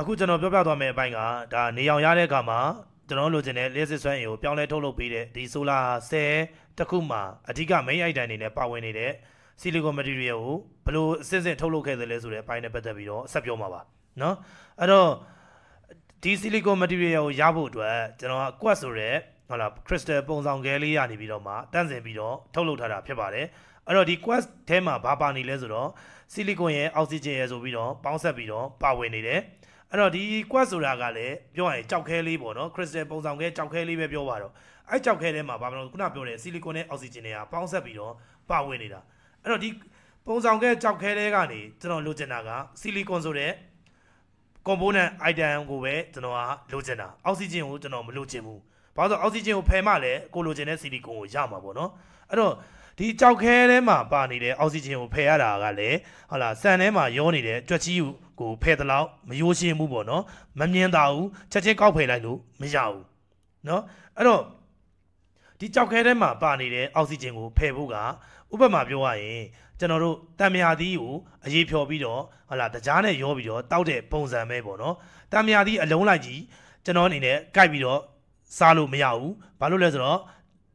အခုကျွန်တော်ပြောပြသွားမယ့်အပိုင်းကဒါနေအောင်ရတဲ့အခါမှာကျွန်တော်လိုချင်တဲ့လေစစ်စွမ်းအင်ကိုပြောင်းလဲထုတ်လုပ်ပေးတဲ့ဒီဆိုလာဆဲတစ်ခုမှာအဓိက main item အနေနဲ့ပါဝင်နေတဲ့ silicon material ကိုဘယ်လိုအစစ်စစ်ထုတ်လုပ်ခဲ့သလဲဆိုတဲ့အပိုင်းနဲ့ပတ်သက်ပြီးတော့ဆက်ပြောမှာပါเนาะအဲ့တော့ဒီ silicon material ကိုရဖို့အတွက်ကျွန်တော်က quartz ဆိုတဲ့ဟုတ်လား crystal ပုံဆောင်ခဲလေးရနေပြီးတော့မှတန့်စင်ပြီးတော့ထုတ်လုပ်ထားတာဖြစ်ပါတယ်အဲ့တော့ဒီ quartz ထဲမှာဘာပါနေလဲဆိုတော့ silicon ရဲ့ oxygen ရဲ့ဆိုပြီးတော့ပေါင်းဆက်ပြီးတော့ပါဝင်နေတယ်အဲ့တော့ဒီ quad ဆိုတာကလည်းပြောရရင်ကြောက်ခဲလေးပေါ့နော် crystal ပုံဆောင်ခဲကြောက်ခဲလေးပဲပြောပါတော့အဲ့ကြောက်ခဲထဲမှာဘာမလို့ခုနပြောတဲ့ silicon နဲ့ oxygen တွေကပေါင်းဆက်ပြီးတော့ပါဝင်နေတာအဲ့တော့ဒီပုံဆောင်ခဲကြောက်ခဲထဲကနေကျွန်တော်လိုချင်တာက silicon ဆိုတဲ့ component item ကိုပဲကျွန်တော်ကလိုချင်တာ oxygen ကိုကျွန်တော်မလိုချင်ဘူးဘာလို့အောက်ဆီဂျင်ကိုဖယ်မှလည်းကိုလိုချင်တဲ့ဆီလီကွန်ကိုရမှာပေါ့နော်အဲ့တော့ဒီကြောက်ခဲထဲမှာပါနေတဲ့အောက်ဆီဂျင်ကိုဖယ်ရတာကလည်းဟာလာဆန်ထဲမှာရောနေတဲ့ကြွက်ကြီးကိုဖယ်သလောက်မရိုးရှင်းဘူးပေါ့နော်မမြင်တာဘူးချက်ချင်းကောက်ဖယ်လိုက်လို့မရဘူးနော်အဲ့တော့ဒီကြောက်ခဲထဲမှာပါနေတဲ့အောက်ဆီဂျင်ကိုဖယ်ဖို့ကဥပမာပြောရရင် ကျွန်တော်တို့တံမြာသီးကိုအရေးဖြော်ပြီးတော့ဟလာတကြားနဲ့ရောပြီးတော့တောက်တဲ့ပုံစံပဲပေါ့နော်တံမြာသီးအလုံးလိုက်ကြီးကျွန်တော်အနေနဲ့ကြိုက်ပြီးတော့စားလို့မရဘူးဘာလို့လဲဆိုတော့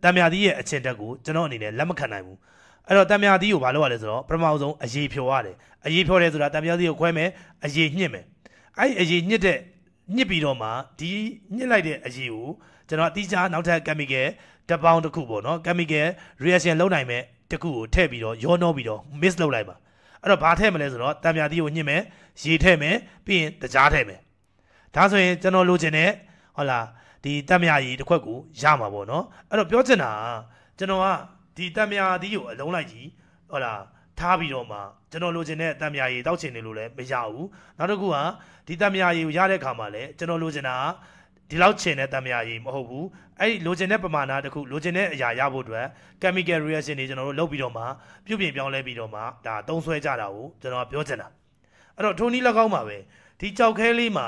တံမြာသီးရဲ့အချင်းတက်ကိုကျွန်တော်အနေနဲ့လက်မခံနိုင်ဘူးအဲ့တော့တံမြာသီးကိုဘာလုပ်ရလဲဆိုတော့ပထမဆုံးအရေဖြော်ရတယ်အရေဖြော်တယ်ဆိုတာတံမြာသီးကိုခွဲမယ်အရေညှစ်မယ်အဲ့ဒီအရေညှစ်တဲ့ညှစ်ပြီးတော့မှဒီညှစ်လိုက်တဲ့အရေကိုကျွန်တော်အတိအကျနောက်ထပ်ကက်မီကယ်တပေါင်းတစ်ခုပေါ့နော်ကက်မီကယ် reaction လုပ်နိုင်မဲ့တစ်ခုကိုထည့်ပြီးတော့ရောနှောပြီးတော့ mix လုပ်လိုက်ပါအဲ့တော့ဘာထည့်မလဲဆိုတော့တံမြာသီးကိုညှစ်မယ်ရေထည့်မယ်ပြီးရင်တကြားထည့်မယ်ဒါဆိုရင်ကျွန်တော်လိုချင်တဲ့ဟုတ်လားဒီတက်မြကြီးတစ်ခွက်ကိုရမှာပေါ့နော်အဲ့တော့ပြောချင်တာကျွန်တော်ကဒီတက်မြသီးကိုအလုံးလိုက်ကြီးဟုတ်လားထားပြီးတော့မှကျွန်တော်လိုချင်တဲ့တက်မြကြီးတောက်ချင်နေလို့လည်းမရဘူးနောက်တစ်ခုကဒီတက်မြကြီးကိုရတဲ့ခါမှာလည်းကျွန်တော်လိုချင်တာဒီလောက်ချင်တဲ့တက်မြကြီးမဟုတ်ဘူးအဲ့ဒီလိုချင်တဲ့ပမာဏတခုလိုချင်တဲ့အရာရဖို့အတွက် chemical reaction တွေကျွန်တော်တို့လုပ်ပြီးတော့မှပြုပြင်ပြောင်းလဲပြီးတော့မှဒါသုံးဆွဲကြတာကိုကျွန်တော်ပြောချင်တာအဲ့တော့ထိုနည်း၎င်းပါပဲဒီကြောက်ခဲလေးမှာ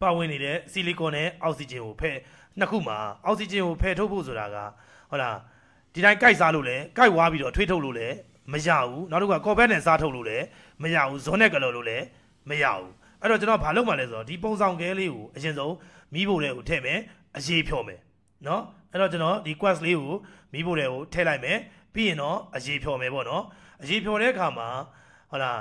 ပါဝင်နေတဲ့ဆီလီကွန်နဲ့အောက်ဆီဂျင်ကိုဖဲ့နှစ်ခုမှာအောက်ဆီဂျင်ကိုဖယ်ထုတ်ဖို့ဆိုတာကဟုတ်လားဒီတိုင်းကြိုက်စားလို့လဲကြိုက်ဝါပြီးတော့ထွေးထုတ်လို့လဲမရဘူးနောက်တစ်ခုကကော်ဘက်နဲ့စားထုတ်လို့လဲမရဘူးဇွန်နဲ့ကလော်လို့လဲမရဘူးအဲ့တော့ကျွန်တော်ဘာလုပ်မှလဲဆိုတော့ဒီပုံဆောင်ကဲလေးကိုအရင်ဆုံးမီးဖို့တွေကိုထည့်မယ်အရေးဖြော်မယ်နော်အဲ့တော့ကျွန်တော်ဒီ quest လေးကိုမီးဖို့တွေကိုထည့်လိုက်မယ်ပြီးရင်တော့အရေးဖြော်မယ်ပေါ့နော်အရေးဖြော်တဲ့အခါမှာဟုတ်လား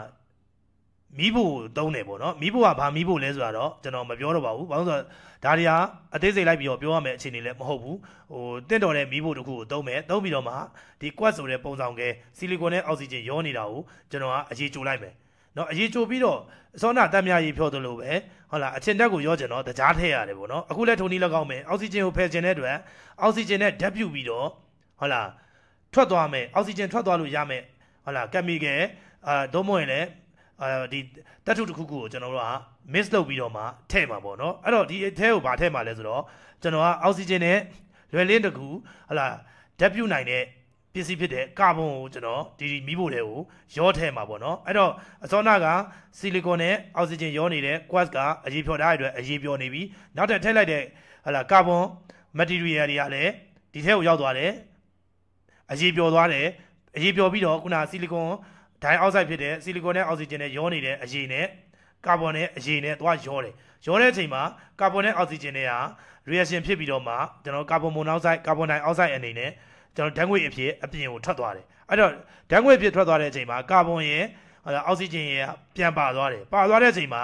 မီးဖို့သုံးတယ်ပေါ့နော်မီးဖို့ကဘာမီးဖို့လဲဆိုတော့ကျွန်တော်မပြောတော့ပါဘူးဘာလို့ဆိုတော့ဒါတွေဟာအသေးစိတ်လိုက်ပြီးတော့ပြောရမယ့်အခြေအနေလည်းမဟုတ်ဘူးဟိုတင့်တော်တဲ့မီးဖို့တစ်ခုကိုသုံးမယ်သုံးပြီးတော့မှဒီ quad ဆိုတဲ့ပုံဆောင်ကဲဆီလီကွန်နဲ့အောက်ဆီဂျင်ရောနေတာကိုကျွန်တော်ကအရေးကြိုလိုက်မယ်နော်အရေးကြိုပြီးတော့အစောနာတက်မြရေဖြောသလိုပဲဟုတ်လားအချင်းတက်ကိုရောကျင်တော့တကြားထည့်ရတယ်ပေါ့နော်အခုလည်းထုံနီးလောက်ကောင်းမယ်အောက်ဆီဂျင်ကိုဖယ်ကျင်တဲ့အတွက်အောက်ဆီဂျင်နဲ့ဓာတ်ပြုတ်ပြီးတော့ဟုတ်လားထွက်သွားမယ်အောက်ဆီဂျင်ထွက်သွားလို့ရမယ်ဟုတ်လားကက်မီကယ်အာဒုံးမဝင်လည်းအဲဒီတတ်ထုတစ်ခုခုကိုကျွန်တော်တို့က miss လုပ်ပြီးတော့မှထည့်မှာပေါ့နော်အဲ့တော့ဒီအထဲကိုဗာထည့်မှာလဲဆိုတော့ကျွန်တော်ကအောက်ဆီဂျင်နဲ့လွယ်လင်းတစ်ခုဟလာဓာတ်ပြုတ်နိုင်တဲ့ပစ္စည်းဖြစ်တဲ့ကာဗွန်ကိုကျွန်တော်ဒီဒီမီးဖို့တွေကိုရောထည့်မှာပေါ့နော်အဲ့တော့အစောနာကဆီလီကွန်နဲ့အောက်ဆီဂျင်ရောနေတဲ့ quartz ကအရေးဖြော်ထားရတဲ့အတွက်အရေးပြောနေပြီနောက်ထပ်ထည့်လိုက်တဲ့ဟလာကာဗွန် material တွေကလည်းဒီထဲကိုရောက်သွားတယ်အရေးပြောသွားတယ်အရေးပြောပြီးတော့ခုနဆီလီကွန်ဒိုင်အောက်ဆိုက်ဖြစ်တဲ့ဆီလီကွန်နဲ့အောက်ဆီဂျင်နဲ့ရောနေတဲ့အရည်နဲ့ကာဗွန်နဲ့အရည်နဲ့သွားရောတယ်ရောတဲ့အချိန်မှာကာဗွန်နဲ့အောက်ဆီဂျင်တွေက reaction ဖြစ်ပြီးတော့မှကျွန်တော်ကာဗွန်မွန်နောက်ဆိုက်ကာဗွန်ဒိုင်အောက်ဆိုက်အနေနဲ့ကျွန်တော်ဓာတ်ငွေ့အဖြစ်အပြင်ကိုထွက်သွားတယ်အဲ့တော့ဓာတ်ငွေ့အဖြစ်ထွက်သွားတဲ့အချိန်မှာကာဗွန်ရဲ့အောက်ဆီဂျင်ရဲ့ပြန်ပါသွားတယ်ပါသွားတဲ့အချိန်မှာ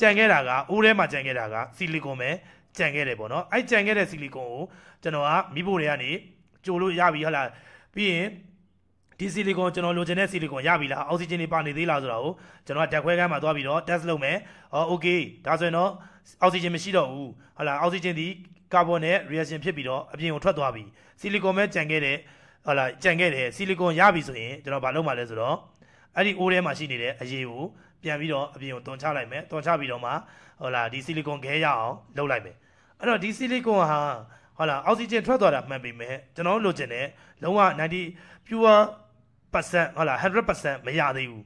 ကြံခဲ့တာကအိုးထဲမှာကြံခဲ့တာကဆီလီကွန်ပဲကြံခဲ့တယ်ပေါ့နော်အဲ့ကြံခဲ့တဲ့ဆီလီကွန်ကိုကျွန်တော်ကမိဖို့တွေကနေကြိုလို့ရပြီဟုတ်လားပြီးရင်ဒီဆီလီကွန်ကျွန်တော်လိုချင်တဲ့ဆီလီကွန်ရပြီလားအောက်ဆီဂျင်တွေပါနေသေးလားဆိုတာကိုကျွန်တော်ကဓာတ်ခွဲခန်းမှာသွားပြီးတော့ test လုပ်မယ်။အော် okay ဒါဆိုရင်တော့အောက်ဆီဂျင်မရှိတော့ဘူး။ဟုတ်လားအောက်ဆီဂျင်ဒီကာဗွန်နဲ့ reaction ဖြစ်ပြီးတော့အပြင်ကိုထွက်သွားပြီ။ဆီလီကွန်ပဲကြံခဲ့တဲ့ဟုတ်လားကြံခဲ့တယ်ဆီလီကွန်ရပြီဆိုရင်ကျွန်တော်ဘာလုပ်မှာလဲဆိုတော့အဲ့ဒီအိုးထဲမှာရှိနေတဲ့အရေးကိုပြန်ပြီးတော့အပြင်ကိုတွန်ချလိုက်မယ်။တွန်ချပြီးတော့မှဟုတ်လားဒီဆီလီကွန်ခဲရအောင်လုပ်လိုက်မယ်။အဲ့တော့ဒီဆီလီကွန်ဟာဟုတ်လားအောက်ဆီဂျင်ထွက်သွားတာမှန်ပေမဲ့ကျွန်တော်လိုချင်တဲ့လုံးဝ90 pure 100%ဟုတ်လား100%မရသေးဘူး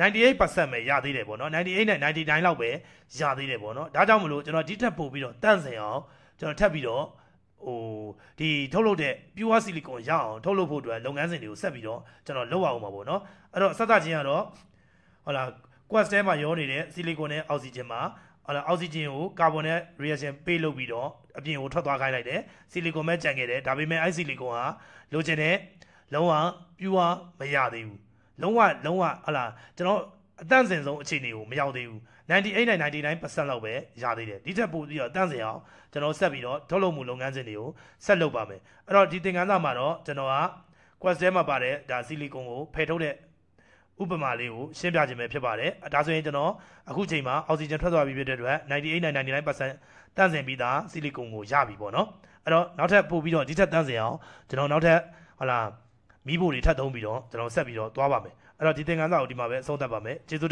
98%ပဲရသေးတယ်ပေါ့နော်98နဲ့99လောက်ပဲရသေးတယ်ပေါ့နော်ဒါကြောင့်မလို့ကျွန်တော်ဒီထက်ပိုပြီးတော့တန့်စင်အောင်ကျွန်တော်ထပ်ပြီးတော့ဟိုဒီထုတ်လုပ်တဲ့ pure silicon ရအောင်ထုတ်လုပ်ဖို့အတွက်လုပ်ငန်းစဉ်တွေကိုဆက်ပြီးတော့ကျွန်တော်လုပ်အောင်ပါပေါ့နော်အဲ့တော့စသချင်းကတော့ဟုတ်လား quest ထဲမှာရောနေတဲ့ silicon နဲ့ oxygen မှာဟုတ်လားအောက်ဆီဂျင်ကို carbon နဲ့ reaction ပေးလုပ်ပြီးတော့အပြင်ကိုထွက်သွားခိုင်းလိုက်တယ်ဆီလီကွန်ပဲကြံခဲ့တယ်ဒါပေမဲ့အဲဆီလီကွန်ဟာလိုချင်တဲ့လုံးဝပြူဝမရသေးဘူးလုံးဝလုံးဝဟလာကျွန်တော်အတန့်စင်ဆုံးအခြေအနေကိုမရောက်သေးဘူး98နဲ့99%လောက်ပဲရသေးတယ်ဒီထက်ပိုပြီးတော့တန့်စင်အောင်ကျွန်တော်ဆက်ပြီးတော့ထုတ်လုပ်မှုလုပ်ငန်းစဉ်တွေကိုဆက်လုပ်ပါမယ်အဲ့တော့ဒီသင်ခန်းစာမှာတော့ကျွန်တော်က quest ထဲမှာပါတဲ့ဒါဆီလီကွန်ကိုဖယ်ထုတ်တဲ့ဥပမာလေးကိုရှင်းပြခြင်းပဲဖြစ်ပါတယ်ဒါဆိုရင်ကျွန်တော်အခုချိန်မှာအောက်ဆီဂျင်ထွက်သွားပြီဖြစ်တဲ့အတွက်98နဲ့99%တန့်စင်ပြီးသားဆီလီကွန်ကိုရပြီပေါ့နော်အဲ့တော့နောက်ထပ်ပို့ပြီးတော့ဒီထက်တန့်စင်အောင်ကျွန်တော်နောက်ထပ်ဟလာမီးဖို့တွေထပ်သုံးပြီးတော့ကျွန်တော်ဆက်ပြီးတော့သွားပါမယ်အဲ့တော့ဒီသင်ခန်းစာကိုဒီမှာပဲအဆုံးသတ်ပါမယ်ကျေးဇူး